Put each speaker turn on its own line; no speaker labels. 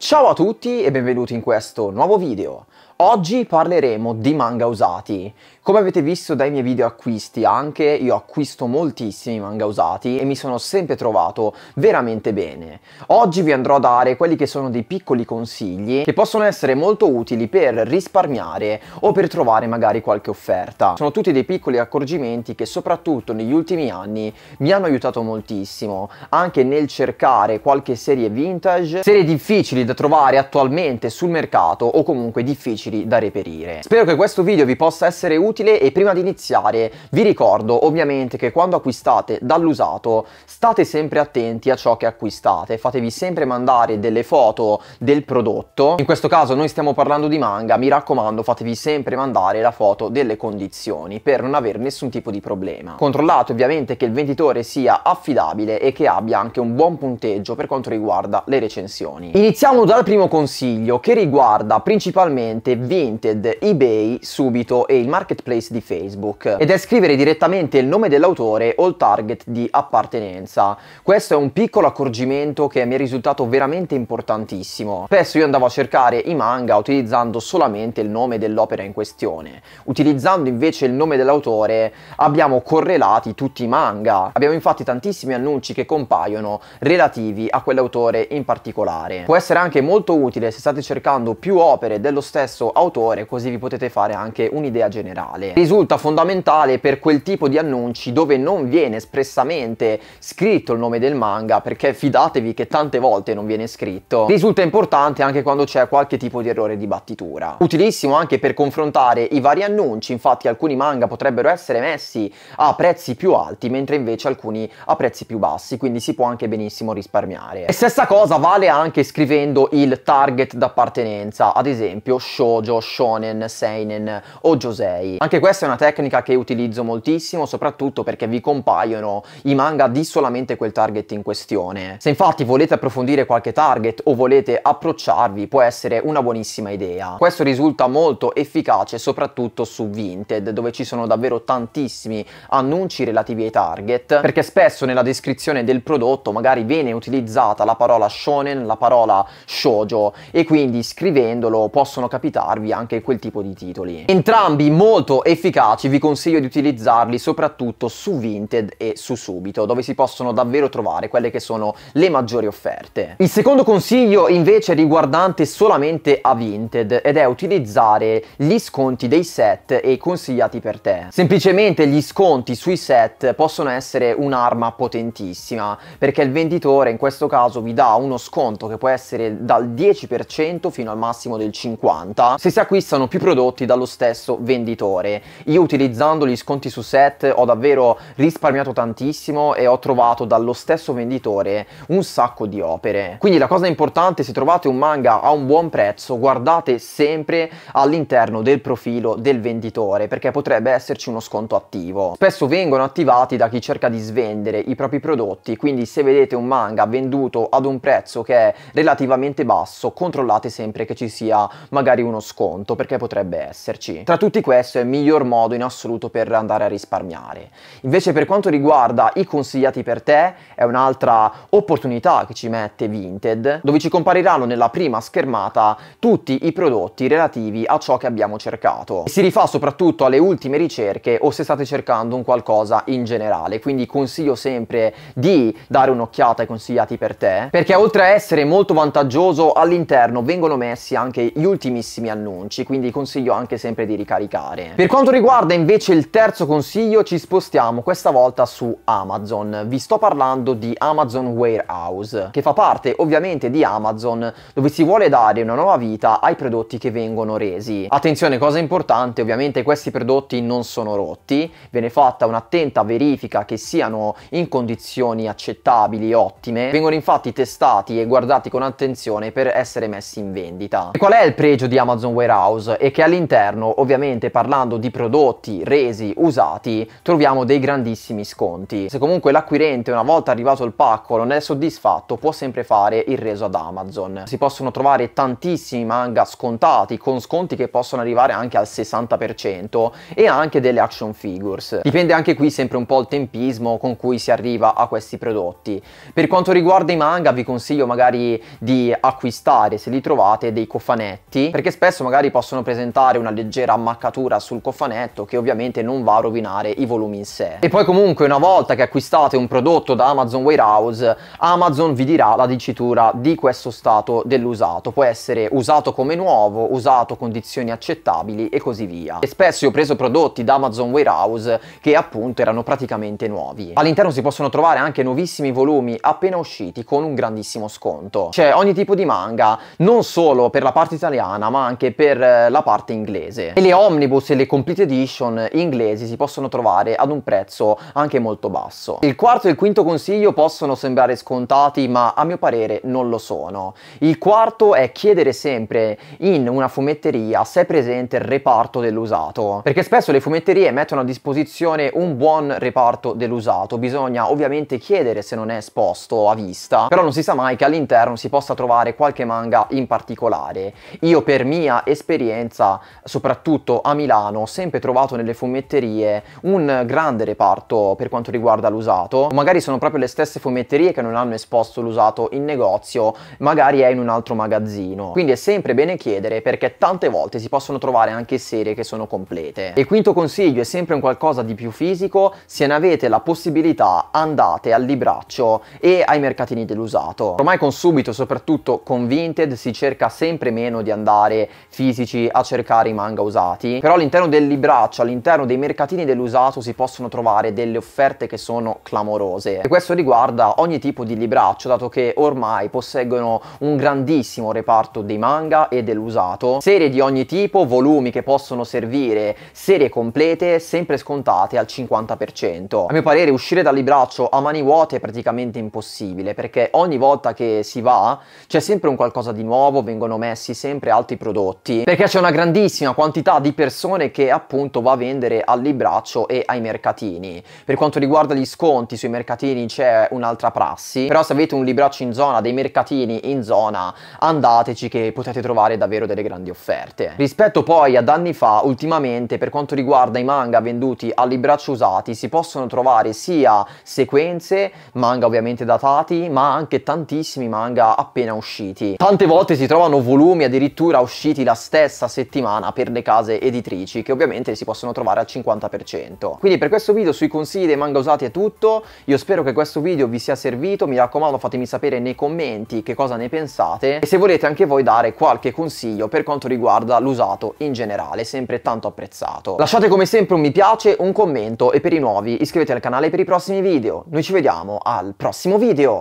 Ciao a tutti e benvenuti in questo nuovo video. Oggi parleremo di manga usati. Come avete visto dai miei video acquisti anche, io acquisto moltissimi manga usati e mi sono sempre trovato veramente bene. Oggi vi andrò a dare quelli che sono dei piccoli consigli che possono essere molto utili per risparmiare o per trovare magari qualche offerta. Sono tutti dei piccoli accorgimenti che soprattutto negli ultimi anni mi hanno aiutato moltissimo, anche nel cercare qualche serie vintage, serie difficili da trovare attualmente sul mercato o comunque difficili difficili da reperire. Spero che questo video vi possa essere utile e prima di iniziare vi ricordo ovviamente che quando acquistate dall'usato state sempre attenti a ciò che acquistate, fatevi sempre mandare delle foto del prodotto, in questo caso noi stiamo parlando di manga, mi raccomando fatevi sempre mandare la foto delle condizioni per non avere nessun tipo di problema. Controllate ovviamente che il venditore sia affidabile e che abbia anche un buon punteggio per quanto riguarda le recensioni. Iniziamo dal primo consiglio che riguarda principalmente Vinted, eBay, Subito e il marketplace di Facebook ed è scrivere direttamente il nome dell'autore o il target di appartenenza. Questo è un piccolo accorgimento che mi è risultato veramente importantissimo. Spesso io andavo a cercare i manga utilizzando solamente il nome dell'opera in questione. Utilizzando invece il nome dell'autore abbiamo correlati tutti i manga. Abbiamo infatti tantissimi annunci che compaiono relativi a quell'autore in particolare. Può essere anche molto utile se state cercando più opere dello stesso autore così vi potete fare anche un'idea generale. Risulta fondamentale per quel tipo di annunci dove non viene espressamente scritto il nome del manga perché fidatevi che tante volte non viene scritto. Risulta importante anche quando c'è qualche tipo di errore di battitura. Utilissimo anche per confrontare i vari annunci, infatti alcuni manga potrebbero essere messi a prezzi più alti mentre invece alcuni a prezzi più bassi, quindi si può anche benissimo risparmiare. E stessa cosa vale anche scrivendo il target d'appartenenza, ad esempio show shoujo, shonen, seinen o josei. Anche questa è una tecnica che utilizzo moltissimo, soprattutto perché vi compaiono i manga di solamente quel target in questione. Se infatti volete approfondire qualche target o volete approcciarvi, può essere una buonissima idea. Questo risulta molto efficace soprattutto su Vinted, dove ci sono davvero tantissimi annunci relativi ai target, perché spesso nella descrizione del prodotto magari viene utilizzata la parola shonen, la parola shoujo e quindi scrivendolo possono capitare darvi anche quel tipo di titoli. Entrambi molto efficaci, vi consiglio di utilizzarli soprattutto su Vinted e su Subito, dove si possono davvero trovare quelle che sono le maggiori offerte. Il secondo consiglio invece è riguardante solamente a Vinted ed è utilizzare gli sconti dei set e i consigliati per te. Semplicemente gli sconti sui set possono essere un'arma potentissima perché il venditore in questo caso vi dà uno sconto che può essere dal 10% fino al massimo del 50% se si acquistano più prodotti dallo stesso venditore. Io utilizzando gli sconti su set ho davvero risparmiato tantissimo e ho trovato dallo stesso venditore un sacco di opere. Quindi la cosa importante se trovate un manga a un buon prezzo guardate sempre all'interno del profilo del venditore perché potrebbe esserci uno sconto attivo. Spesso vengono attivati da chi cerca di svendere i propri prodotti quindi se vedete un manga venduto ad un prezzo che è relativamente basso controllate sempre che ci sia magari uno uno sconto perché potrebbe esserci. Tra tutti questo è il miglior modo in assoluto per andare a risparmiare. Invece per quanto riguarda i consigliati per te è un'altra opportunità che ci mette Vinted dove ci compariranno nella prima schermata tutti i prodotti relativi a ciò che abbiamo cercato. E si rifà soprattutto alle ultime ricerche o se state cercando un qualcosa in generale quindi consiglio sempre di dare un'occhiata ai consigliati per te perché oltre a essere molto vantaggioso all'interno vengono messi anche gli ultimissimi prossimi annunci, quindi consiglio anche sempre di ricaricare. Per quanto riguarda invece il terzo consiglio, ci spostiamo questa volta su Amazon. Vi sto parlando di Amazon Warehouse, che fa parte ovviamente di Amazon, dove si vuole dare una nuova vita ai prodotti che vengono resi. Attenzione, cosa importante, ovviamente questi prodotti non sono rotti, viene fatta un'attenta verifica che siano in condizioni accettabili, ottime, vengono infatti testati e guardati con attenzione per essere messi in vendita. E qual è il pregio di Amazon Amazon Warehouse e che all'interno, ovviamente parlando di prodotti resi usati, troviamo dei grandissimi sconti. Se comunque l'acquirente una volta arrivato il pacco non è soddisfatto, può sempre fare il reso ad Amazon. Si possono trovare tantissimi manga scontati con sconti che possono arrivare anche al 60% e anche delle action figures. Dipende anche qui sempre un po' il tempismo con cui si arriva a questi prodotti. Per quanto riguarda i manga vi consiglio magari di acquistare se li trovate dei cofanetti perché spesso spesso magari possono presentare una leggera ammaccatura sul cofanetto che ovviamente non va a rovinare i volumi in sé. E poi comunque una volta che acquistate un prodotto da Amazon Warehouse, Amazon vi dirà la dicitura di questo stato dell'usato, può essere usato come nuovo, usato condizioni accettabili e così via. E spesso io ho preso prodotti da Amazon Warehouse che appunto erano praticamente nuovi. All'interno si possono trovare anche nuovissimi volumi appena usciti con un grandissimo sconto. C'è cioè, ogni tipo di manga, non solo per la parte italiana ma anche anche per eh, la parte inglese. E le omnibus e le complete edition inglesi si possono trovare ad un prezzo anche molto basso. Il quarto e il quinto consiglio possono sembrare scontati, ma a mio parere non lo sono. Il quarto è chiedere sempre in una fumetteria se è presente il reparto dell'usato, perché spesso le fumetterie mettono a disposizione un buon reparto dell'usato, bisogna ovviamente chiedere se non è esposto a vista, però non si sa mai che all'interno si possa trovare qualche manga in particolare. Io per mia mia esperienza, soprattutto a Milano, ho sempre trovato nelle fumetterie un grande reparto per quanto riguarda l'usato. Magari sono proprio le stesse fumetterie che non hanno esposto l'usato in negozio, magari è in un altro magazzino. Quindi è sempre bene chiedere perché tante volte si possono trovare anche serie che sono complete. E quinto consiglio è sempre un qualcosa di più fisico, se ne avete la possibilità andate al libraccio e ai mercatini dell'usato. Ormai con subito, soprattutto con Vinted, si cerca sempre meno di andare fisici a cercare i manga usati, però all'interno del libraccio, all'interno dei mercatini dell'usato si possono trovare delle offerte che sono clamorose e questo riguarda ogni tipo di libraccio dato che ormai posseggono un grandissimo reparto dei manga e dell'usato, serie di ogni tipo, volumi che possono servire, serie complete sempre scontate al 50%. A mio parere uscire dal libraccio a mani vuote è praticamente impossibile perché ogni volta che si va c'è sempre un qualcosa di nuovo, vengono messi sempre altri prodotti prodotti perché c'è una grandissima quantità di persone che appunto va a vendere al libraccio e ai mercatini. Per quanto riguarda gli sconti sui mercatini c'è un'altra prassi, però se avete un libraccio in zona, dei mercatini in zona, andateci che potete trovare davvero delle grandi offerte. Rispetto poi ad anni fa, ultimamente per quanto riguarda i manga venduti al libraccio usati si possono trovare sia sequenze, manga ovviamente datati, ma anche tantissimi manga appena usciti. Tante volte si trovano volumi addirittura usciti usciti la stessa settimana per le case editrici che ovviamente si possono trovare al 50%. Quindi per questo video sui consigli dei manga usati è tutto, io spero che questo video vi sia servito, mi raccomando fatemi sapere nei commenti che cosa ne pensate e se volete anche voi dare qualche consiglio per quanto riguarda l'usato in generale, sempre tanto apprezzato. Lasciate come sempre un mi piace, un commento e per i nuovi iscrivetevi al canale per i prossimi video. Noi ci vediamo al prossimo video!